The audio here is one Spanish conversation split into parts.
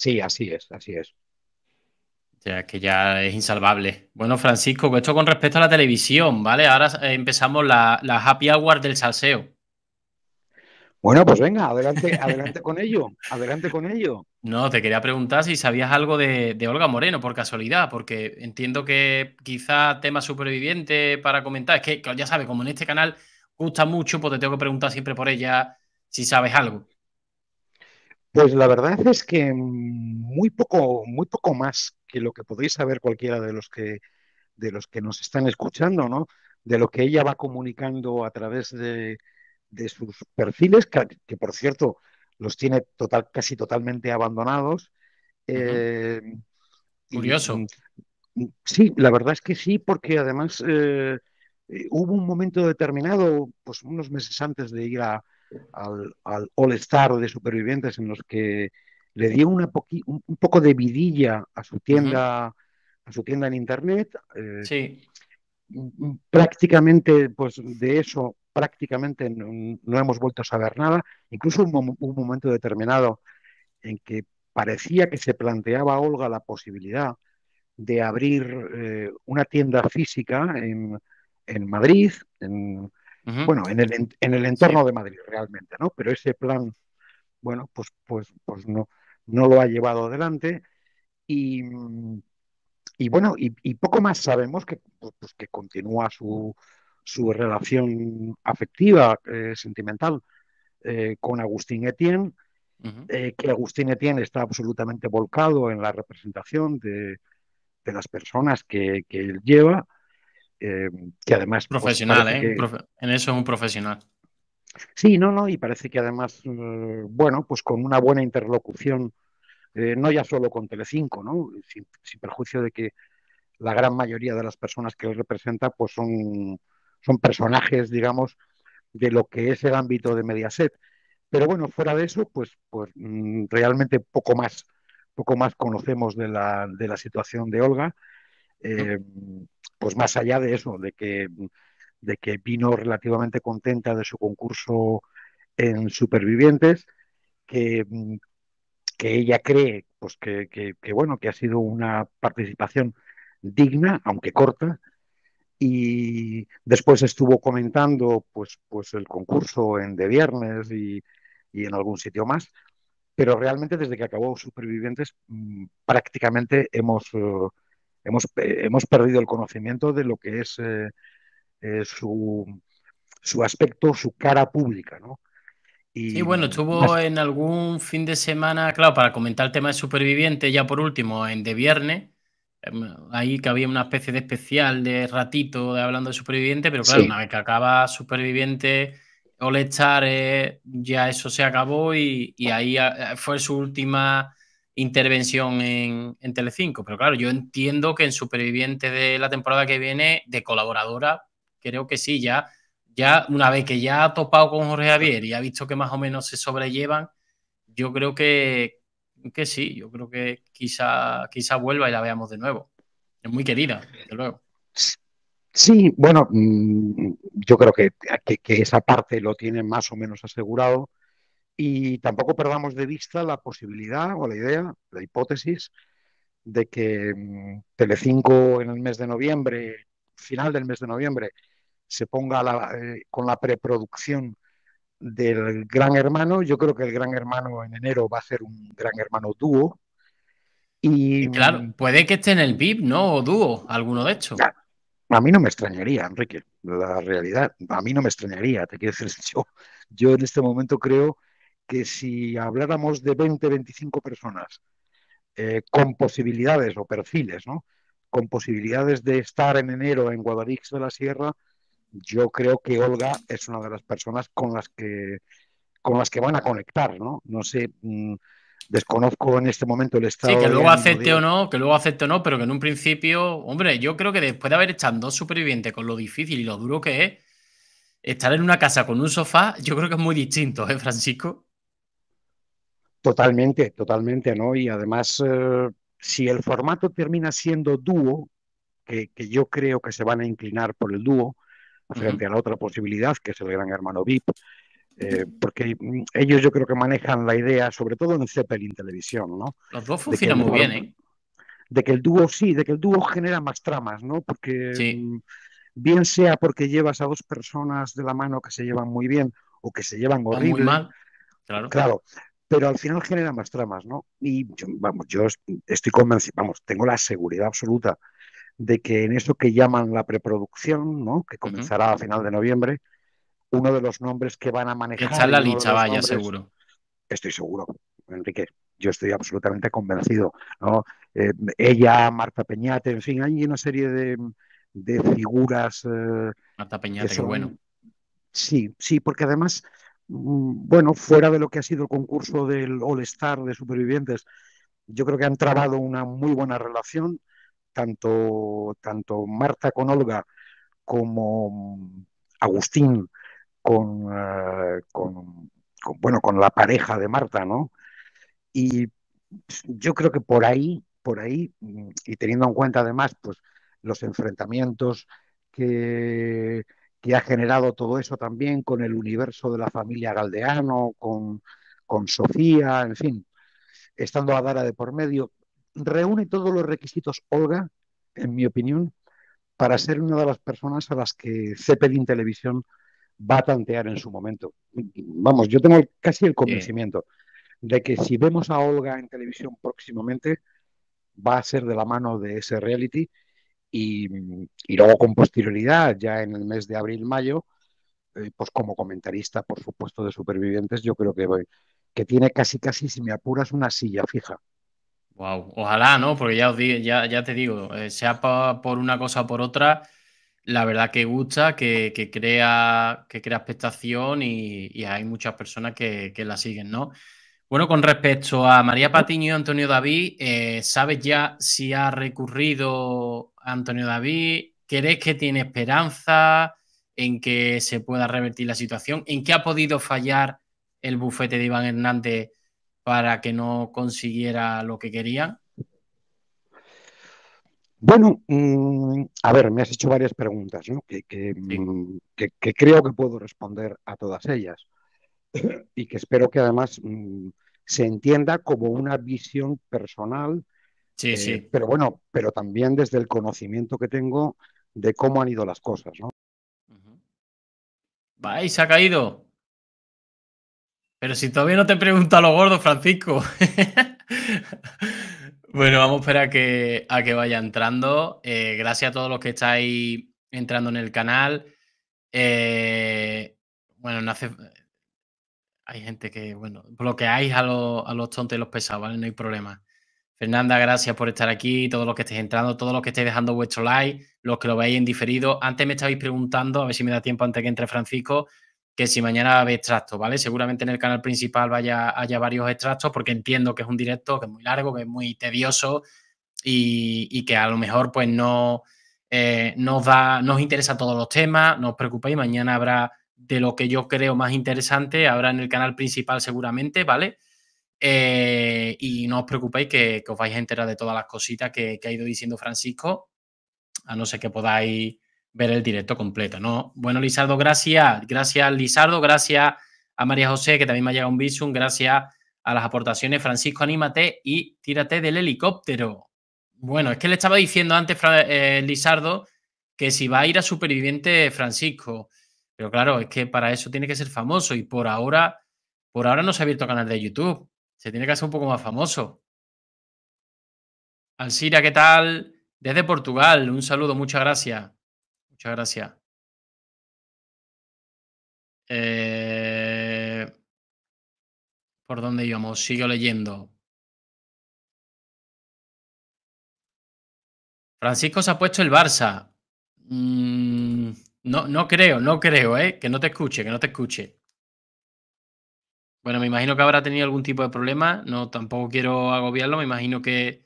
Sí, así es, así es. O sea, que ya es insalvable. Bueno, Francisco, esto con respecto a la televisión, ¿vale? Ahora eh, empezamos la, happy hour del salseo. Bueno, pues venga, adelante, adelante con ello, adelante con ello. No, te quería preguntar si sabías algo de, de Olga Moreno, por casualidad, porque entiendo que quizá tema superviviente para comentar, es que ya sabes, como en este canal gusta mucho, pues te tengo que preguntar siempre por ella si sabes algo. Pues la verdad es que muy poco, muy poco más que lo que podéis saber cualquiera de los que de los que nos están escuchando, ¿no? De lo que ella va comunicando a través de, de sus perfiles, que, por cierto los tiene total, casi totalmente abandonados. Eh, Curioso. sí, la verdad es que sí, porque además eh, hubo un momento determinado, pues unos meses antes de ir a, al, al All-Star de Supervivientes, en los que le dio una un, poco de vidilla a su tienda, a su tienda en internet. Eh, sí. Mm, prácticamente, pues de eso, prácticamente no, hemos vuelto a saber nada. Incluso un, un momento determinado en que parecía que se planteaba Olga la posibilidad de abrir eh, una tienda física en, en Madrid, en, bueno, en el, en el entorno de Madrid realmente, ¿no? Pero ese plan, bueno, pues, pues, pues no, no lo ha llevado adelante y, y bueno, y, poco más sabemos que, pues, pues que continúa su, su relación afectiva, eh, sentimental, eh, con Agustín Etienne, eh, que Agustín Etienne está absolutamente volcado en la representación de, de las personas que, que él lleva. Eh, que además... Pues, profesional, ¿eh? En eso es un profesional. Sí, no, no, y parece que además, eh, bueno, pues con una buena interlocución, eh, no ya solo con Telecinco, ¿no? Sin, perjuicio de que la gran mayoría de las personas que él representa, pues son, son personajes, digamos, de lo que es el ámbito de Mediaset. Pero bueno, fuera de eso, pues, pues mm, realmente poco más, poco más conocemos de la, de la situación de Olga. Eh, pues más allá de eso, de que, de que vino relativamente contenta de su concurso en Supervivientes, que, que ella cree pues que, bueno, que ha sido una participación digna, aunque corta, y después estuvo comentando pues, pues el concurso en de viernes y, en algún sitio más, pero realmente desde que acabó Supervivientes mm, prácticamente hemos... Eh, hemos, eh, hemos perdido el conocimiento de lo que es eh, eh, su, aspecto, su cara pública, ¿no? Y sí, bueno, estuvo en algún fin de semana, claro, para comentar el tema de superviviente, ya por último, en de viernes, em, ahí que había una especie de especial de ratito de hablando de superviviente, pero claro, una vez que acaba superviviente, Ole eh, ya eso se acabó y ahí fue su última intervención en, en, Telecinco. Pero claro, yo entiendo que en Superviviente de la temporada que viene, de colaboradora, creo que sí, ya, ya una vez que ya ha topado con Jorge Javier y ha visto que más o menos se sobrellevan, yo creo que, que sí, yo creo que quizá, quizá vuelva y la veamos de nuevo. Es muy querida, desde luego. Sí, bueno, mm, yo creo que, que esa parte lo tienen más o menos asegurado y tampoco perdamos de vista la posibilidad o la idea, la hipótesis de que mm, Telecinco en el mes de noviembre, final del mes de noviembre, se ponga eh, con la preproducción del Gran Hermano. Yo creo que el Gran Hermano en enero va a ser un Gran Hermano dúo. Y mm, claro, puede que esté en el VIP, ¿no? O dúo, alguno de hecho. A mí no me extrañaría, Enrique, la realidad. A mí no me extrañaría, te quiero decir, yo, yo en este momento creo que si habláramos de 20, 25 personas eh, con posibilidades o perfiles, ¿no? con posibilidades de estar en enero en Guadalix de la Sierra, yo creo que Olga es una de las personas con las que con las que van a conectar, ¿no? No sé, mm, desconozco en este momento el estado. Sí, que luego acepte o no, que luego acepte o no, pero que en un principio, hombre, yo creo que después de haber estado dos supervivientes con lo difícil y lo duro que es, estar en una casa con un sofá, yo creo que es muy distinto, ¿eh, Francisco? Totalmente, totalmente, ¿no? Y además, eh, si el formato termina siendo dúo, que, yo creo que se van a inclinar por el dúo frente a la otra posibilidad, que es el Gran Hermano VIP, eh, porque mm, ellos yo creo que manejan la idea, sobre todo en en Televisión, ¿no? Los dos funcionan muy bien, ¿eh? De que el dúo sí, de que el dúo genera más tramas, ¿no? Porque mm, bien sea porque llevas a dos personas de la mano que se llevan muy bien o que se llevan horrible. Claro. claro pero al final genera más tramas, ¿no? Y vamos, yo estoy convencido, vamos, tengo la seguridad absoluta de que en eso que llaman la preproducción, ¿no? Que comenzará a final de noviembre, uno de los nombres que van a manejar. Está la licha, vaya, seguro. Estoy seguro, Enrique. Yo estoy absolutamente convencido, ¿no? Eh, ella, Marta Peñate, en fin, hay una serie de, figuras. Eh, Marta Peñate, bueno. Sí, sí, porque además Mm, bueno, fuera de lo que ha sido el concurso del All Star de supervivientes, yo creo que han trabado una muy buena relación, tanto, tanto Marta con Olga como mm, Agustín eh, con, con, bueno, con la pareja de Marta, ¿no? Y yo creo que por ahí, por ahí, mm, y teniendo en cuenta además pues, los enfrentamientos que, que ha generado todo eso también con el universo de la familia Galdeano, con, Sofía, en fin, estando a Dara de por medio, reúne todos los requisitos Olga, en mi opinión, para ser una de las personas a las que Zeppelin Televisión va a tantear en su momento. Vamos, yo tengo casi el convencimiento de que si vemos a Olga en televisión próximamente, va a ser de la mano de ese reality y, luego con posterioridad, ya en el mes de abril-mayo, eh, pues como comentarista, por supuesto, de Supervivientes, yo creo que, voy, que tiene casi, casi, si me apuras, una silla fija. Wow, ojalá, ¿no? Porque ya, os ya, te digo, eh, sea por una cosa o por otra, la verdad que gusta, que, que crea, que crea expectación y, hay muchas personas que, que, la siguen, ¿no? Bueno, con respecto a María Patiño y Antonio David, eh, ¿sabes ya si ha recurrido Antonio David? ¿Crees que tiene esperanza en que se pueda revertir la situación? ¿En qué ha podido fallar el bufete de Iván Hernández para que no consiguiera lo que quería? Bueno, mm, a ver, me has hecho varias preguntas, mm, Que, creo que puedo responder a todas ellas y que espero que además mm, se entienda como una visión personal Sí, sí. Eh, pero bueno, pero también desde el conocimiento que tengo de cómo han ido las cosas, ¿no? Vais, se ha caído. Pero si todavía no te pregunta lo gordo, Francisco. bueno, vamos a esperar a que, a que vaya entrando. Eh, gracias a todos los que estáis entrando en el canal. Eh, bueno, no Hay gente que, bueno, bloqueáis a, lo, a los tontos y los pesados, ¿vale? No hay problema. Fernanda, gracias por estar aquí, todos los que estéis entrando, todos los que estéis dejando vuestro like, los que lo veáis en diferido. Antes me estabais preguntando, a ver si me da tiempo antes que entre Francisco, que si mañana haber extractos, ¿vale? Seguramente en el canal principal vaya, haya varios extractos porque entiendo que es un directo, que es muy largo, que es muy tedioso y, que a lo mejor pues no, eh, nos, da, nos interesa todos los temas, no os preocupéis, mañana habrá de lo que yo creo más interesante, habrá en el canal principal seguramente, ¿vale? Eh, y no os preocupéis que, os vais a enterar de todas las cositas que, ha ido diciendo Francisco, a no ser que podáis ver el directo completo, ¿no? Bueno, Lizardo, gracias. Gracias, Lizardo. Gracias a María José, que también me ha llegado un visum. Gracias a las aportaciones. Francisco, anímate y tírate del helicóptero. Bueno, es que le estaba diciendo antes, eh, Lizardo, que si va a ir a Superviviente Francisco. Pero claro, es que para eso tiene que ser famoso y por ahora, por ahora no se ha abierto canal de YouTube. Se tiene que hacer un poco más famoso. Alcira, ¿qué tal? Desde Portugal, un saludo, muchas gracias. Muchas gracias. Eh, ¿Por dónde íbamos? Sigo leyendo. Francisco se ha puesto el Barça. Mm, no, no creo, no creo, ¿eh? Que no te escuche, que no te escuche. Bueno, me imagino que habrá tenido algún tipo de problema. No, tampoco quiero agobiarlo. Me imagino que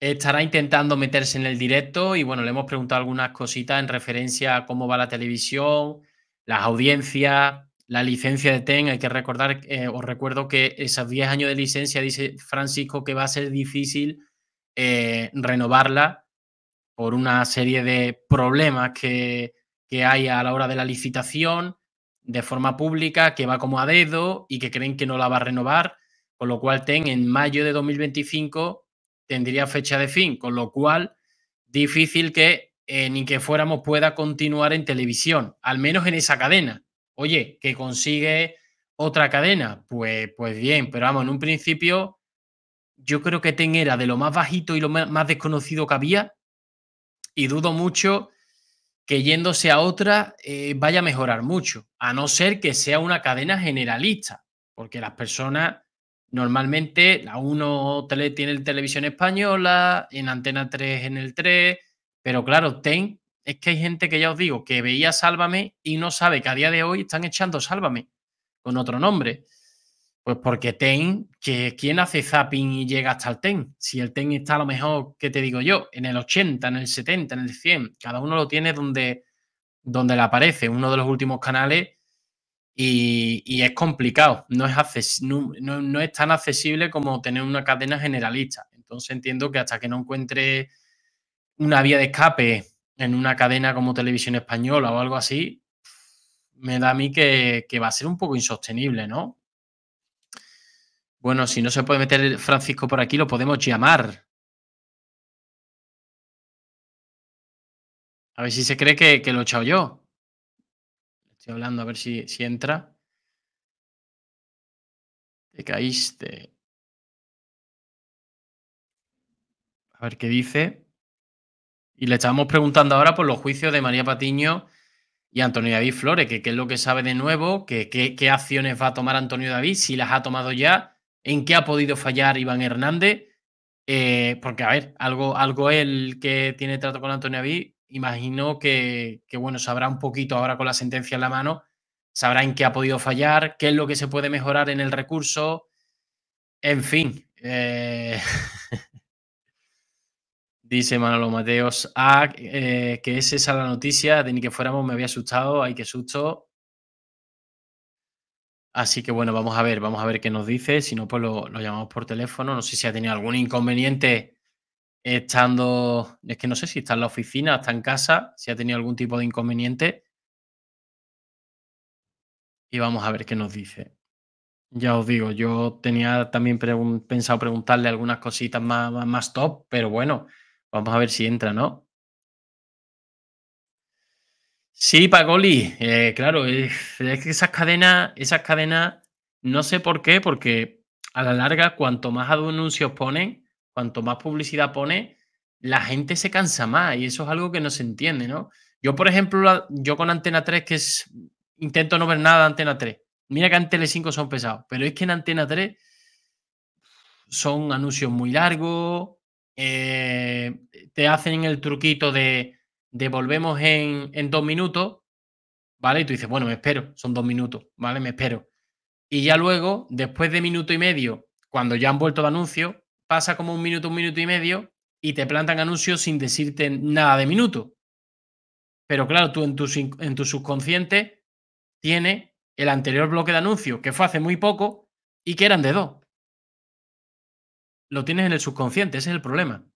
estará intentando meterse en el directo y bueno, le hemos preguntado algunas cositas en referencia a cómo va la televisión, las audiencias, la licencia de TEN. Hay que recordar, eh, os recuerdo que esos 10 años de licencia, dice Francisco, que va a ser difícil eh, renovarla por una serie de problemas que hay a la hora de la licitación de forma pública, que va como a dedo y que creen que no la va a renovar, con lo cual TEN en mayo de 2025 tendría fecha de fin, con lo cual difícil que eh, ni que fuéramos pueda continuar en televisión, al menos en esa cadena. Oye, que consigue otra cadena, pues, pues bien, pero vamos, en un principio yo creo que TEN era de lo más bajito y lo más desconocido que había y dudo mucho que yéndose a otra eh, vaya a mejorar mucho, a no ser que sea una cadena generalista, porque las personas normalmente, la 1 tiene televisión española, en Antena 3 en el 3, pero claro, TEN, es que hay gente que ya os digo, que veía Sálvame y no sabe que a día de hoy están echando Sálvame con otro nombre. Pues porque Ten, que ¿quién hace zapping y llega hasta el Ten? Si el Ten está a lo mejor, ¿qué te digo yo? En el 80, en el 70, en el 100, cada uno lo tiene donde, donde le aparece, uno de los últimos canales, y, es complicado, no es, es tan accesible como tener una cadena generalista. Entonces entiendo que hasta que no encuentre una vía de escape en una cadena como Televisión Española o algo así, me da a mí que va a ser un poco insostenible, ¿no? Bueno, si no se puede meter Francisco por aquí, lo podemos llamar. A ver si se cree que, lo he echado yo. Estoy hablando a ver si, si entra. Te caíste. A ver qué dice. Y le estábamos preguntando ahora por los juicios de María Patiño y Antonio David Flores, que qué es lo que sabe de nuevo, qué, qué acciones va a tomar Antonio David, si las ha tomado ya, en qué ha podido fallar Iván Hernández, eh, porque a ver, algo, algo él que tiene trato con Antonio Aví, imagino que, que, bueno, sabrá un poquito ahora con la sentencia en la mano, sabrá en qué ha podido fallar, qué es lo que se puede mejorar en el recurso, en fin. Eh, dice Manolo Mateos, ah, eh, que es esa la noticia, de ni que fuéramos me había asustado, ay, qué susto. Así que bueno, vamos a ver, vamos a ver qué nos dice. Si no, pues lo, llamamos por teléfono. No sé si ha tenido algún inconveniente estando, es que no sé si está en la oficina, está en casa, si ha tenido algún tipo de inconveniente. Y vamos a ver qué nos dice. Ya os digo, yo tenía también pensado preguntarle algunas cositas más, top, pero bueno, vamos a ver si entra, ¿no? Sí, Pagoli, eh, claro, es, que esas cadenas, esas cadenas, no sé por qué, porque a la larga, cuanto más anuncios ponen, cuanto más publicidad pone, la gente se cansa más y eso es algo que no se entiende, ¿no? Yo, por ejemplo, yo con Antena 3, que es, intento no ver nada de Antena 3. Mira que en Tele 5 son pesados, pero es que en Antena 3 son anuncios muy largos, eh, te hacen el truquito de devolvemos en, dos minutos, ¿vale? Y tú dices, bueno, me espero, son dos minutos, ¿vale? Me espero. Y ya luego, después de minuto y medio, cuando ya han vuelto de anuncio, pasa como un minuto, un minuto y medio y te plantan anuncios sin decirte nada de minuto. Pero claro, tú en tu, en tu subconsciente tienes el anterior bloque de anuncios, que fue hace muy poco y que eran de dos. Lo tienes en el subconsciente, ese es el problema.